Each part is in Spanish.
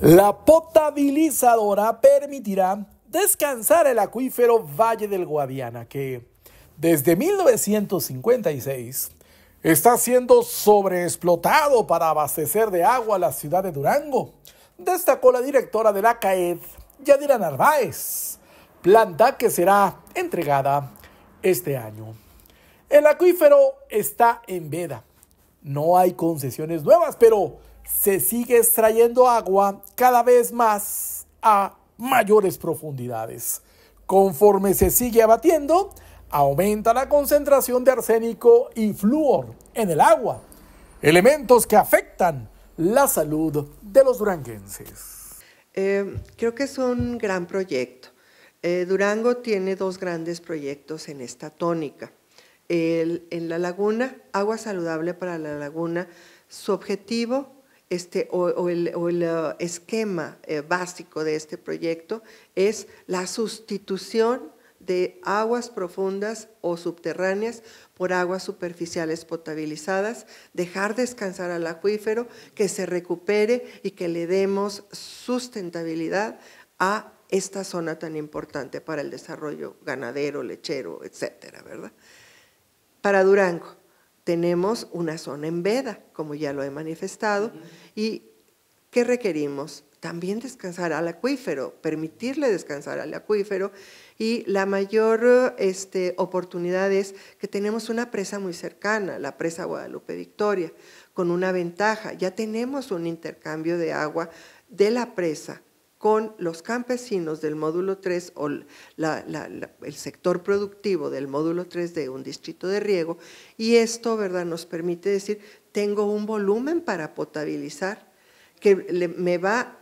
La potabilizadora permitirá descansar el acuífero Valle del Guadiana, que desde 1956 está siendo sobreexplotado para abastecer de agua a la ciudad de Durango, destacó la directora de la CAED, Yadira Narváez, planta que será entregada este año. El acuífero está en veda. No hay concesiones nuevas, pero se sigue extrayendo agua cada vez más a mayores profundidades. Conforme se sigue abatiendo, aumenta la concentración de arsénico y flúor en el agua, elementos que afectan la salud de los duranguenses. Eh, creo que es un gran proyecto. Eh, Durango tiene dos grandes proyectos en esta tónica. en la laguna, agua saludable para la laguna, su objetivo este, o, el, uh, esquema eh, básico de este proyecto es la sustitución de aguas profundas o subterráneas por aguas superficiales potabilizadas, dejar descansar al acuífero, que se recupere y que le demos sustentabilidad a esta zona tan importante para el desarrollo ganadero, lechero, etcétera, Para Durango, tenemos una zona en veda, como ya lo he manifestado, y ¿qué requerimos? También descansar al acuífero, permitirle descansar al acuífero y la mayor este, oportunidad es que tenemos una presa muy cercana, la presa Guadalupe Victoria, con una ventaja, ya tenemos un intercambio de agua de la presa con los campesinos del módulo 3 o el sector productivo del módulo 3 de un distrito de riego y esto ¿verdad? nos permite decir, tengo un volumen para potabilizar que me va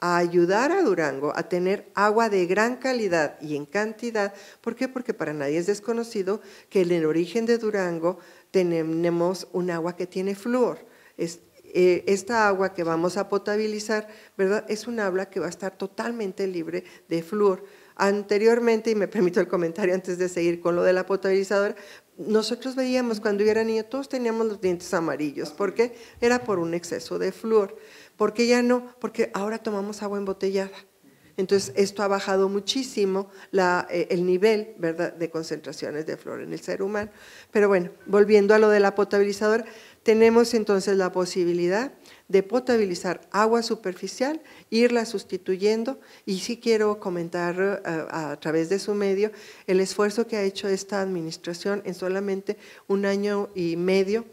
a ayudar a Durango a tener agua de gran calidad y en cantidad. ¿Por qué? Porque para nadie es desconocido que en el origen de Durango tenemos un agua que tiene flor. Eh, esta agua que vamos a potabilizar, ¿verdad? Es un agua que va a estar totalmente libre de flúor. Anteriormente, y me permito el comentario antes de seguir con lo de la potabilizadora, nosotros veíamos cuando yo era niño, todos teníamos los dientes amarillos. ¿Por qué? Era por un exceso de flúor. ¿Por qué ya no? Porque ahora tomamos agua embotellada. Entonces, esto ha bajado muchísimo eh, el nivel de concentraciones de flor en el ser humano. Pero bueno, volviendo a lo de la potabilizadora, tenemos entonces la posibilidad de potabilizar agua superficial, irla sustituyendo y sí quiero comentar eh, a, a través de su medio el esfuerzo que ha hecho esta administración en solamente un año y medio.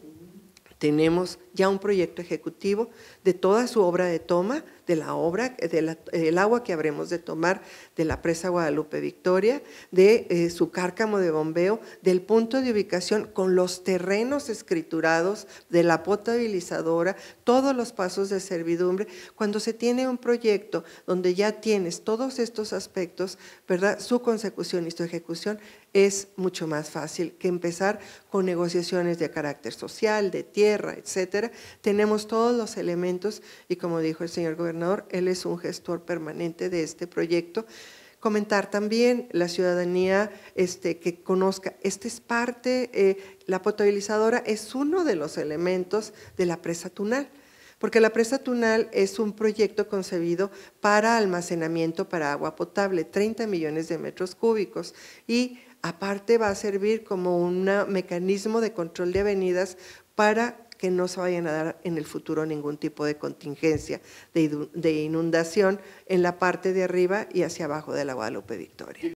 Tenemos ya un proyecto ejecutivo de toda su obra de toma, de la obra, del agua que habremos de tomar de la presa Guadalupe Victoria, de eh, su cárcamo de bombeo, del punto de ubicación con los terrenos escriturados, de la potabilizadora, todos los pasos de servidumbre. Cuando se tiene un proyecto donde ya tienes todos estos aspectos, ¿verdad? Su consecución y su ejecución es mucho más fácil que empezar con negociaciones de carácter social, de tierra, etcétera tenemos todos los elementos y como dijo el señor gobernador, él es un gestor permanente de este proyecto. Comentar también la ciudadanía este, que conozca, esta es parte, eh, la potabilizadora es uno de los elementos de la presa tunal porque la presa Tunal es un proyecto concebido para almacenamiento para agua potable, 30 millones de metros cúbicos y aparte va a servir como un mecanismo de control de avenidas para que no se vayan a dar en el futuro ningún tipo de contingencia de inundación en la parte de arriba y hacia abajo de la Guadalupe Victoria.